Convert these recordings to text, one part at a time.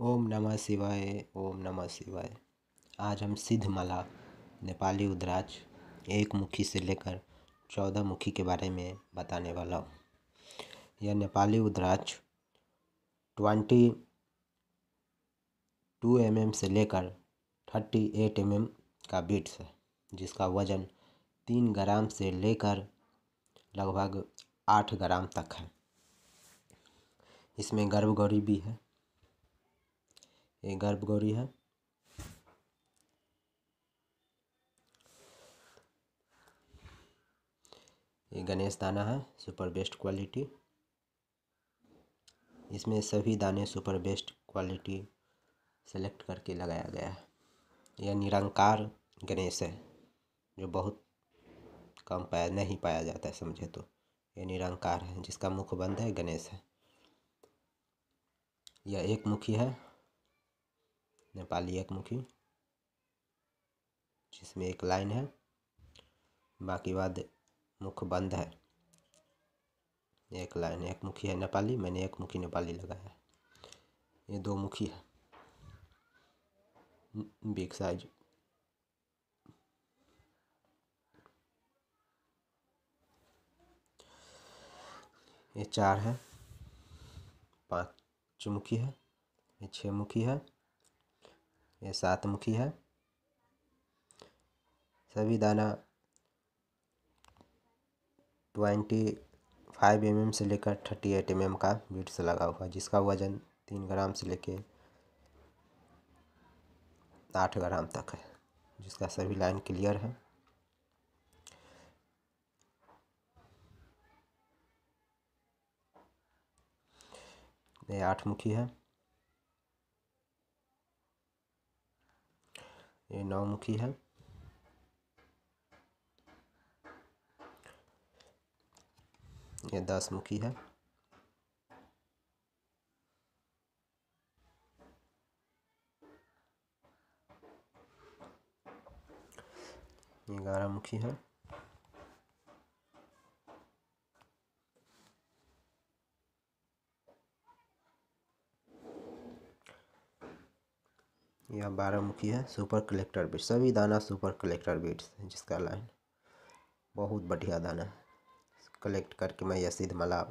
ओम नमः शिवाय ओम नमः शिवाय आज हम सिद्धमला नेपाली उदराज एक मुखी से लेकर चौदह मुखी के बारे में बताने वाला हूँ यह नेपाली उदराज ट्वेंटी टू एम एम से लेकर थर्टी एट एम एम का बीट्स है जिसका वज़न तीन ग्राम से लेकर लगभग आठ ग्राम तक है इसमें गर्भगौरी भी है ये गर्भ गौरी है ये गणेश दाना है सुपर बेस्ट क्वालिटी इसमें सभी दाने सुपर बेस्ट क्वालिटी सेलेक्ट करके लगाया गया है यह निरंकार गणेश है जो बहुत कम पाया नहीं पाया जाता है समझे तो ये निरंकार है जिसका मुख बंद है गणेश है यह एक मुखी है नेपाली एकमुखी जिसमें एक लाइन है बाकी बाद मुख बंद है एक लाइन एक मुखी है नेपाली मैंने एक मुखी नेपाली लगाया है ये दो मुखी है बिग साइज ये चार है पाँच मुखी है ये छः मुखी है ये सात मुखी है सभी दाना ट्वेंटी फाइव एम से लेकर थर्टी एट एम का से लगा हुआ जिसका वज़न तीन ग्राम से लेकर आठ ग्राम तक है जिसका सभी लाइन क्लियर है ये आठ मुखी है ये नौमुखी है ये दस मुखी है ये ग्यारह मुखी है यह मुखी है सुपर कलेक्टर बीट सभी दाना सुपर कलेक्टर बीट्स है जिसका लाइन बहुत बढ़िया दाना है कलेक्ट करके मैं यह मला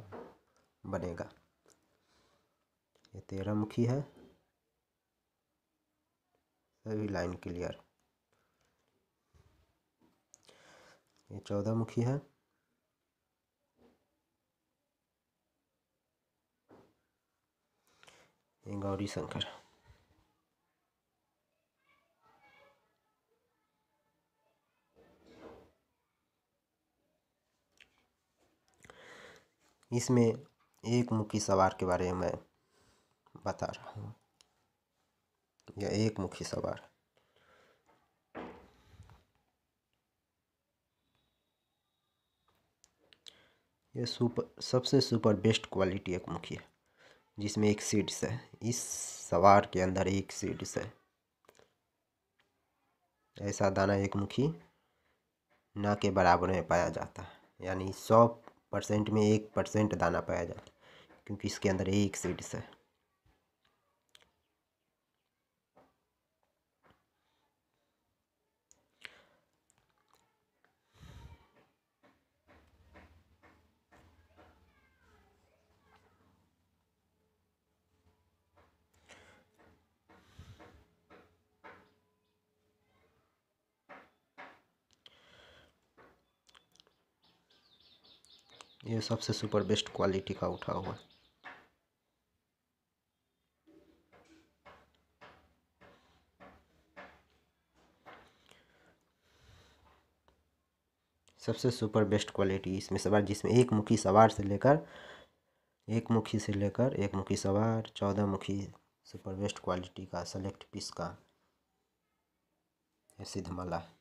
बनेगा ये तेरह मुखी है सभी लाइन क्लियर ये चौदह मुखी है गौरी शंकर इसमें एक मुखी सवार के बारे में मैं बता रहा हूँ या एक मुखी सवार यह सुपर सबसे सुपर बेस्ट क्वालिटी एक मुखी है जिसमें एक सीड्स है इस सवार के अंदर एक सीड्स है ऐसा दाना एक मुखी ना के बराबर में पाया जाता है यानी सौ परसेंट में एक परसेंट दाना पाया जाता है क्योंकि इसके अंदर एक सीड्स है ये सबसे सुपर बेस्ट क्वालिटी का उठा हुआ सबसे सुपर बेस्ट क्वालिटी इसमें सवार जिसमें एक मुखी सवार से लेकर एक मुखी से लेकर एक मुखी सवार चौदह मुखी सुपर बेस्ट क्वालिटी का सेलेक्ट पीस का सिद्धमाला है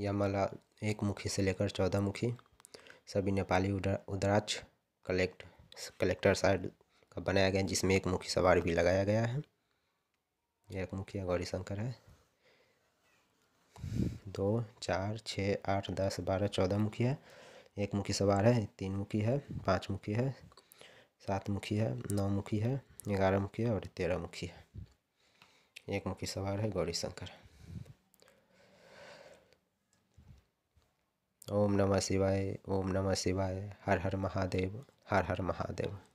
या मला एक मुखी से लेकर चौदह मुखी सभी नेपाली उदरा उदराक्ष कलेक्ट कलेक्टर साइड का बनाया गया जिसमें एक मुखी सवार भी लगाया गया है यह एक मुखिया गौरी शंकर है दो चार छः आठ दस बारह चौदह मुखी है एक मुखी सवार है तीन मुखी है पाँच मुखी है सात मुखी है नौ मुखी है ग्यारह मुखी है और तेरह मुखी है एक मुखी सवार है गौरी शंकर ओम नमः शिवाय ओम नमः शिवाय हर हर महादेव हर हर महादेव